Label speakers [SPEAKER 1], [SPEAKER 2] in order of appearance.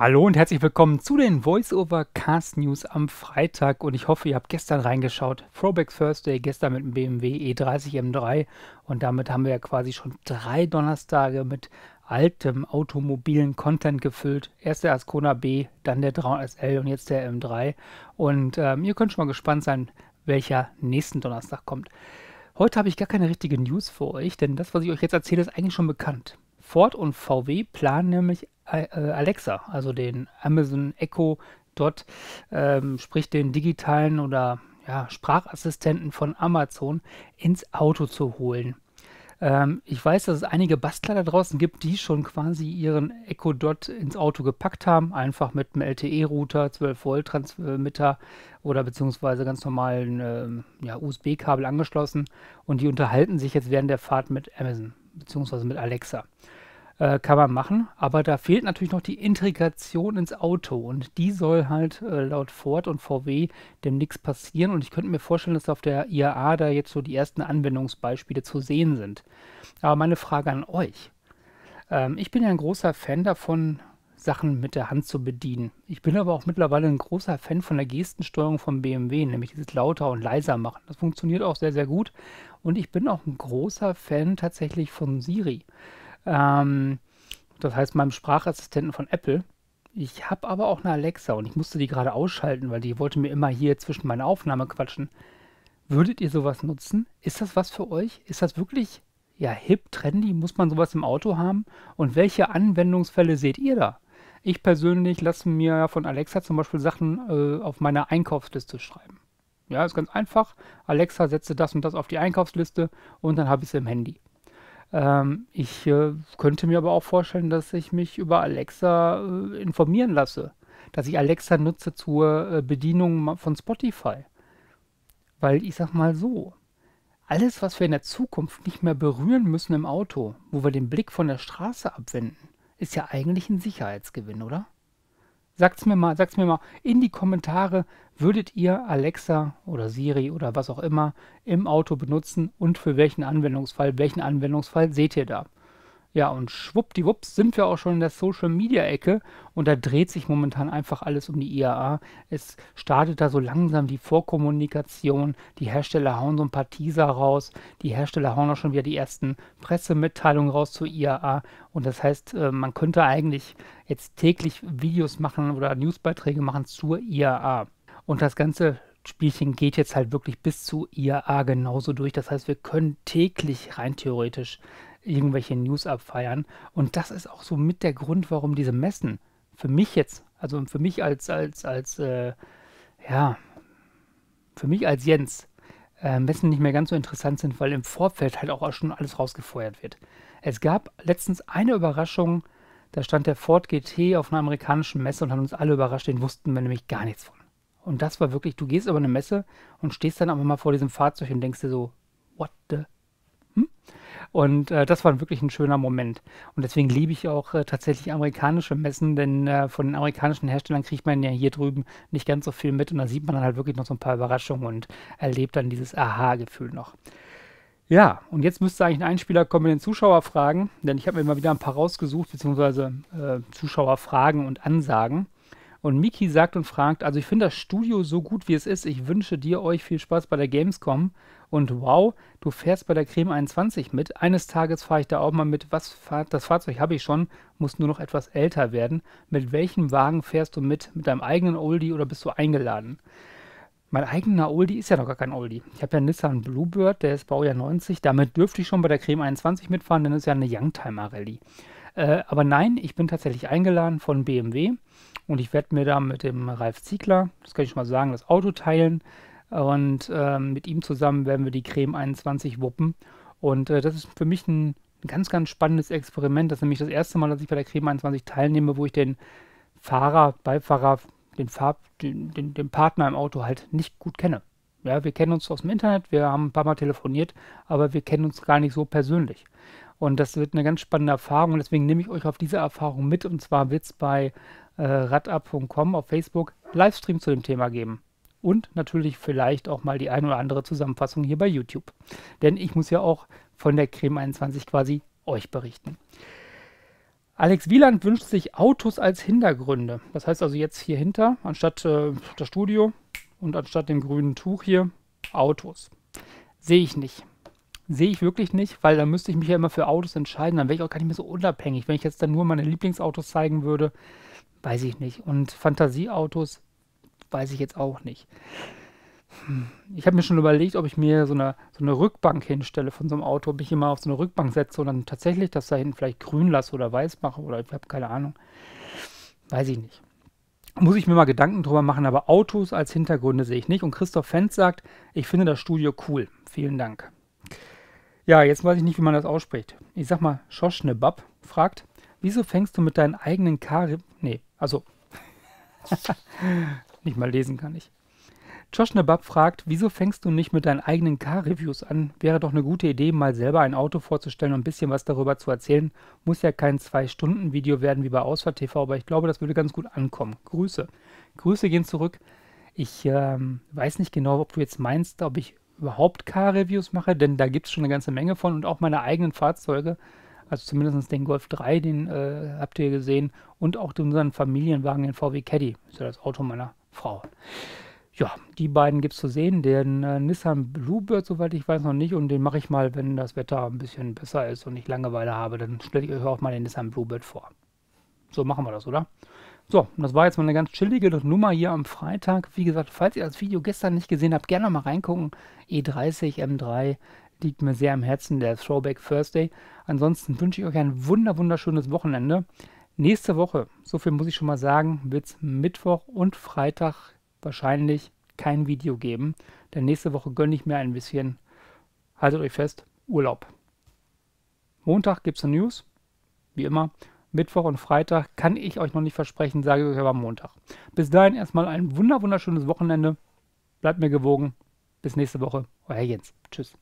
[SPEAKER 1] Hallo und herzlich willkommen zu den Voiceover Cast News am Freitag und ich hoffe, ihr habt gestern reingeschaut. Throwback Thursday gestern mit dem BMW E30 M3 und damit haben wir ja quasi schon drei Donnerstage mit altem automobilen Content gefüllt. Erst der Ascona B, dann der 300SL und jetzt der M3 und ähm, ihr könnt schon mal gespannt sein, welcher nächsten Donnerstag kommt. Heute habe ich gar keine richtige News für euch, denn das, was ich euch jetzt erzähle, ist eigentlich schon bekannt. Ford und VW planen nämlich äh, äh, Alexa, also den Amazon Echo Dot, ähm, sprich den digitalen oder ja, Sprachassistenten von Amazon, ins Auto zu holen. Ähm, ich weiß, dass es einige Bastler da draußen gibt, die schon quasi ihren Echo Dot ins Auto gepackt haben, einfach mit einem LTE-Router, 12 Volt Transmitter oder beziehungsweise ganz normalen ähm, ja, USB-Kabel angeschlossen und die unterhalten sich jetzt während der Fahrt mit Amazon beziehungsweise mit Alexa. Äh, kann man machen, aber da fehlt natürlich noch die Integration ins Auto und die soll halt äh, laut Ford und VW demnächst passieren und ich könnte mir vorstellen, dass auf der IAA da jetzt so die ersten Anwendungsbeispiele zu sehen sind. Aber meine Frage an euch. Ähm, ich bin ja ein großer Fan davon, Sachen mit der Hand zu bedienen. Ich bin aber auch mittlerweile ein großer Fan von der Gestensteuerung von BMW, nämlich dieses lauter und leiser machen. Das funktioniert auch sehr, sehr gut. Und ich bin auch ein großer Fan tatsächlich von Siri. Ähm, das heißt meinem Sprachassistenten von Apple. Ich habe aber auch eine Alexa und ich musste die gerade ausschalten, weil die wollte mir immer hier zwischen meine Aufnahme quatschen. Würdet ihr sowas nutzen? Ist das was für euch? Ist das wirklich ja hip, trendy? Muss man sowas im Auto haben? Und welche Anwendungsfälle seht ihr da? Ich persönlich lasse mir von Alexa zum Beispiel Sachen äh, auf meiner Einkaufsliste schreiben. Ja, ist ganz einfach. Alexa setze das und das auf die Einkaufsliste und dann habe ich es im Handy. Ähm, ich äh, könnte mir aber auch vorstellen, dass ich mich über Alexa äh, informieren lasse. Dass ich Alexa nutze zur äh, Bedienung von Spotify. Weil ich sag mal so, alles, was wir in der Zukunft nicht mehr berühren müssen im Auto, wo wir den Blick von der Straße abwenden, ist ja eigentlich ein Sicherheitsgewinn, oder? Sagt's mir mal, sagt's mir mal in die Kommentare, würdet ihr Alexa oder Siri oder was auch immer im Auto benutzen und für welchen Anwendungsfall, welchen Anwendungsfall seht ihr da? Ja, und schwuppdiwupps sind wir auch schon in der Social-Media-Ecke und da dreht sich momentan einfach alles um die IAA. Es startet da so langsam die Vorkommunikation, die Hersteller hauen so ein paar Teaser raus, die Hersteller hauen auch schon wieder die ersten Pressemitteilungen raus zur IAA und das heißt, äh, man könnte eigentlich jetzt täglich Videos machen oder Newsbeiträge machen zur IAA. Und das Ganze Spielchen geht jetzt halt wirklich bis zu IAA genauso durch. Das heißt, wir können täglich rein theoretisch irgendwelche News abfeiern. Und das ist auch so mit der Grund, warum diese Messen für mich jetzt, also für mich als, als, als, äh, ja, für mich als Jens, äh, Messen nicht mehr ganz so interessant sind, weil im Vorfeld halt auch schon alles rausgefeuert wird. Es gab letztens eine Überraschung, da stand der Ford GT auf einer amerikanischen Messe und hat uns alle überrascht, den wussten wir nämlich gar nichts von. Und das war wirklich, du gehst über eine Messe und stehst dann aber mal vor diesem Fahrzeug und denkst dir so, what the und äh, das war wirklich ein schöner Moment. Und deswegen liebe ich auch äh, tatsächlich amerikanische Messen, denn äh, von den amerikanischen Herstellern kriegt man ja hier drüben nicht ganz so viel mit und da sieht man dann halt wirklich noch so ein paar Überraschungen und erlebt dann dieses Aha-Gefühl noch. Ja, und jetzt müsste eigentlich ein Einspieler kommen mit den Zuschauerfragen, denn ich habe mir mal wieder ein paar rausgesucht, beziehungsweise äh, Zuschauerfragen und Ansagen. Und Miki sagt und fragt, also ich finde das Studio so gut, wie es ist. Ich wünsche dir euch viel Spaß bei der Gamescom und wow, du fährst bei der Creme 21 mit. Eines Tages fahre ich da auch mal mit. Was fahr das Fahrzeug habe ich schon, muss nur noch etwas älter werden. Mit welchem Wagen fährst du mit? Mit deinem eigenen Oldie oder bist du eingeladen? Mein eigener Oldie ist ja noch gar kein Oldie. Ich habe ja einen Nissan Bluebird, der ist Baujahr 90. Damit dürfte ich schon bei der Creme 21 mitfahren, denn es ist ja eine Youngtimer Rallye. Äh, aber nein, ich bin tatsächlich eingeladen von BMW und ich werde mir da mit dem Ralf Ziegler, das kann ich schon mal sagen, das Auto teilen. Und ähm, mit ihm zusammen werden wir die Creme 21 wuppen. Und äh, das ist für mich ein, ganz, ganz spannendes Experiment. Das ist nämlich das erste Mal, dass ich bei der Creme 21 teilnehme, wo ich den Fahrer, Beifahrer, den, Fahr den, den, den Partner im Auto halt nicht gut kenne. Ja, wir kennen uns aus dem Internet, wir haben ein paar Mal telefoniert, aber wir kennen uns gar nicht so persönlich. Und das wird eine ganz spannende Erfahrung. Und deswegen nehme ich euch auf diese Erfahrung mit. Und zwar wird es bei äh, radab.com auf Facebook Livestream zu dem Thema geben und natürlich vielleicht auch mal die ein oder andere Zusammenfassung hier bei YouTube. Denn ich muss ja auch von der Creme 21 quasi euch berichten. Alex Wieland wünscht sich Autos als Hintergründe. Das heißt also jetzt hier hinter, anstatt äh, das Studio und anstatt dem grünen Tuch hier, Autos. Sehe ich nicht. Sehe ich wirklich nicht, weil dann müsste ich mich ja immer für Autos entscheiden. Dann wäre ich auch gar nicht mehr so unabhängig. Wenn ich jetzt dann nur meine Lieblingsautos zeigen würde, weiß ich nicht. Und Fantasieautos weiß ich jetzt auch nicht. Hm. Ich habe mir schon überlegt, ob ich mir so eine, so eine Rückbank hinstelle von so einem Auto, ob ich immer auf so eine Rückbank setze und dann tatsächlich das da hinten vielleicht grün lasse oder weiß mache oder ich habe keine Ahnung. Weiß ich nicht. Muss ich mir mal Gedanken drüber machen, aber Autos als Hintergründe sehe ich nicht. Und Christoph Fenz sagt, ich finde das Studio cool. Vielen Dank. Ja, jetzt weiß ich nicht, wie man das ausspricht. Ich sag mal, shoshne fragt, wieso fängst du mit deinen eigenen Karib... Nee, also... Nicht mal lesen kann ich. Josh Nebab fragt, wieso fängst du nicht mit deinen eigenen Car-Reviews an? Wäre doch eine gute Idee, mal selber ein Auto vorzustellen und ein bisschen was darüber zu erzählen. Muss ja kein Zwei-Stunden-Video werden wie bei Ausfahrt TV, aber ich glaube, das würde ganz gut ankommen. Grüße. Grüße gehen zurück. Ich ähm, weiß nicht genau, ob du jetzt meinst, ob ich überhaupt Car-Reviews mache, denn da gibt es schon eine ganze Menge von und auch meine eigenen Fahrzeuge. Also zumindest den Golf 3, den äh, habt ihr gesehen, und auch unseren Familienwagen, den VW Caddy. Ist ja das Auto meiner Frauen. Ja, die beiden gibt es zu sehen. Den äh, Nissan Bluebird, soweit ich weiß, noch nicht. Und den mache ich mal, wenn das Wetter ein bisschen besser ist und ich Langeweile habe. Dann stelle ich euch auch mal den Nissan Bluebird vor. So machen wir das, oder? So, das war jetzt mal eine ganz chillige Nummer hier am Freitag. Wie gesagt, falls ihr das Video gestern nicht gesehen habt, gerne mal reingucken. E30 M3 liegt mir sehr am Herzen, der Throwback Thursday. Ansonsten wünsche ich euch ein wunder wunderschönes Wochenende. Nächste Woche, so viel muss ich schon mal sagen, wird es Mittwoch und Freitag wahrscheinlich kein Video geben. Denn nächste Woche gönne ich mir ein bisschen, haltet euch fest, Urlaub. Montag gibt es eine News, wie immer. Mittwoch und Freitag kann ich euch noch nicht versprechen, sage ich euch aber Montag. Bis dahin erstmal ein wunderschönes Wochenende. Bleibt mir gewogen. Bis nächste Woche. Euer Jens. Tschüss.